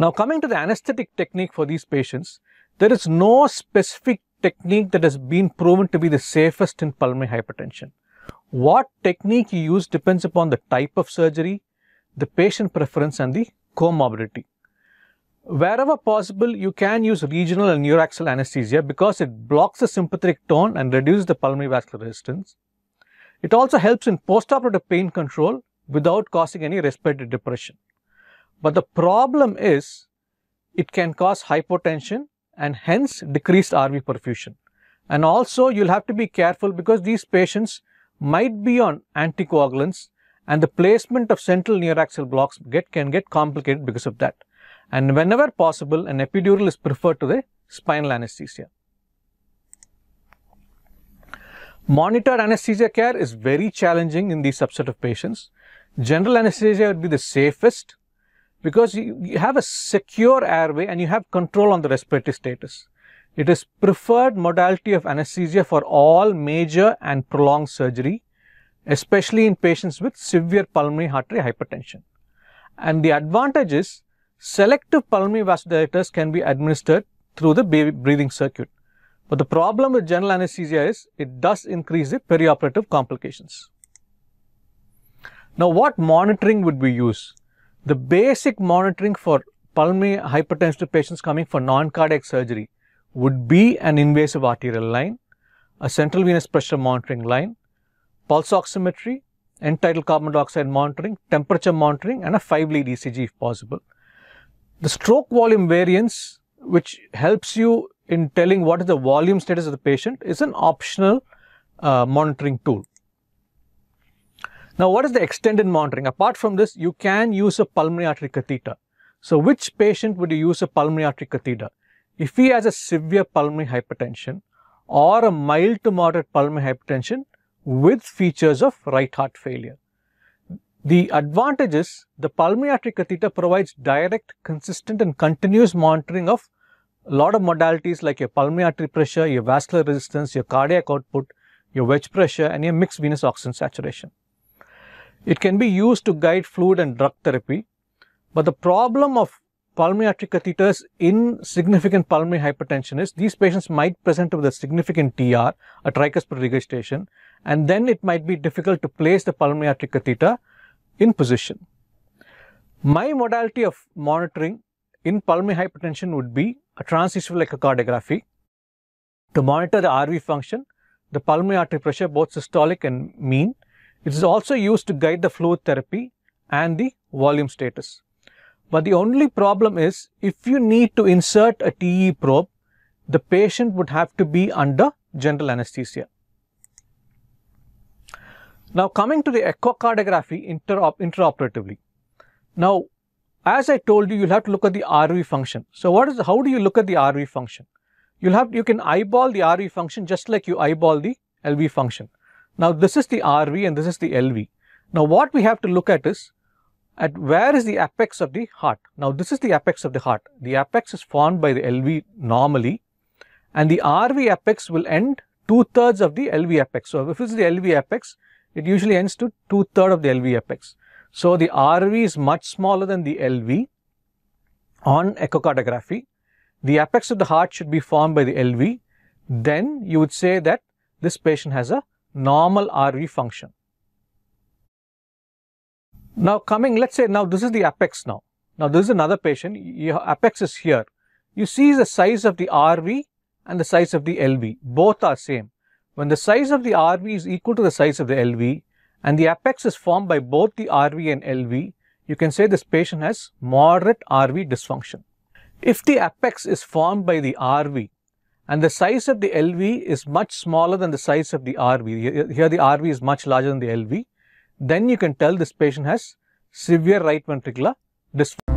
Now coming to the anesthetic technique for these patients, there is no specific technique that has been proven to be the safest in pulmonary hypertension. What technique you use depends upon the type of surgery, the patient preference and the comorbidity. Wherever possible, you can use regional and neuraxial anesthesia because it blocks the sympathetic tone and reduces the pulmonary vascular resistance. It also helps in postoperative pain control without causing any respiratory depression. But the problem is it can cause hypotension and hence decreased RV perfusion. And also you'll have to be careful because these patients might be on anticoagulants and the placement of central neuraxial blocks get, can get complicated because of that. And whenever possible, an epidural is preferred to the spinal anesthesia. Monitored anesthesia care is very challenging in these subset of patients. General anesthesia would be the safest because you, you have a secure airway and you have control on the respiratory status. It is preferred modality of anesthesia for all major and prolonged surgery, especially in patients with severe pulmonary artery hypertension. And the advantage is selective pulmonary vasodilators can be administered through the breathing circuit. But the problem with general anesthesia is it does increase the perioperative complications. Now, what monitoring would we use? The basic monitoring for pulmonary hypertensive patients coming for non-cardiac surgery would be an invasive arterial line, a central venous pressure monitoring line, pulse oximetry, end-tidal carbon dioxide monitoring, temperature monitoring, and a 5-lead ECG if possible. The stroke volume variance, which helps you in telling what is the volume status of the patient, is an optional uh, monitoring tool. Now, what is the extended monitoring? Apart from this, you can use a pulmonary artery catheter. So, which patient would you use a pulmonary artery catheter? If he has a severe pulmonary hypertension or a mild to moderate pulmonary hypertension with features of right heart failure. The advantage is the pulmonary artery catheter provides direct, consistent and continuous monitoring of a lot of modalities like your pulmonary artery pressure, your vascular resistance, your cardiac output, your wedge pressure and your mixed venous oxygen saturation. It can be used to guide fluid and drug therapy, but the problem of pulmonary artery catheters in significant pulmonary hypertension is these patients might present with a significant TR, a tricuspid regurgitation, and then it might be difficult to place the pulmonary artery catheter in position. My modality of monitoring in pulmonary hypertension would be a transesophageal echocardiography to monitor the RV function, the pulmonary artery pressure, both systolic and mean, it is also used to guide the flow therapy and the volume status. But the only problem is if you need to insert a TE probe, the patient would have to be under general anesthesia. Now coming to the echocardiography interop interoperatively. Now, as I told you, you'll have to look at the RV function. So what is, how do you look at the RV function? You'll have, you can eyeball the RV function just like you eyeball the LV function. Now, this is the RV and this is the LV. Now, what we have to look at is at where is the apex of the heart. Now, this is the apex of the heart. The apex is formed by the LV normally and the RV apex will end two-thirds of the LV apex. So, if it is the LV apex, it usually ends to two-thirds of the LV apex. So, the RV is much smaller than the LV on echocardiography. The apex of the heart should be formed by the LV. Then you would say that this patient has a normal RV function. Now coming, let's say now this is the apex now. Now this is another patient, your apex is here. You see the size of the RV and the size of the LV, both are same. When the size of the RV is equal to the size of the LV and the apex is formed by both the RV and LV, you can say this patient has moderate RV dysfunction. If the apex is formed by the RV and the size of the LV is much smaller than the size of the RV. Here the RV is much larger than the LV. Then you can tell this patient has severe right ventricular dysfunction.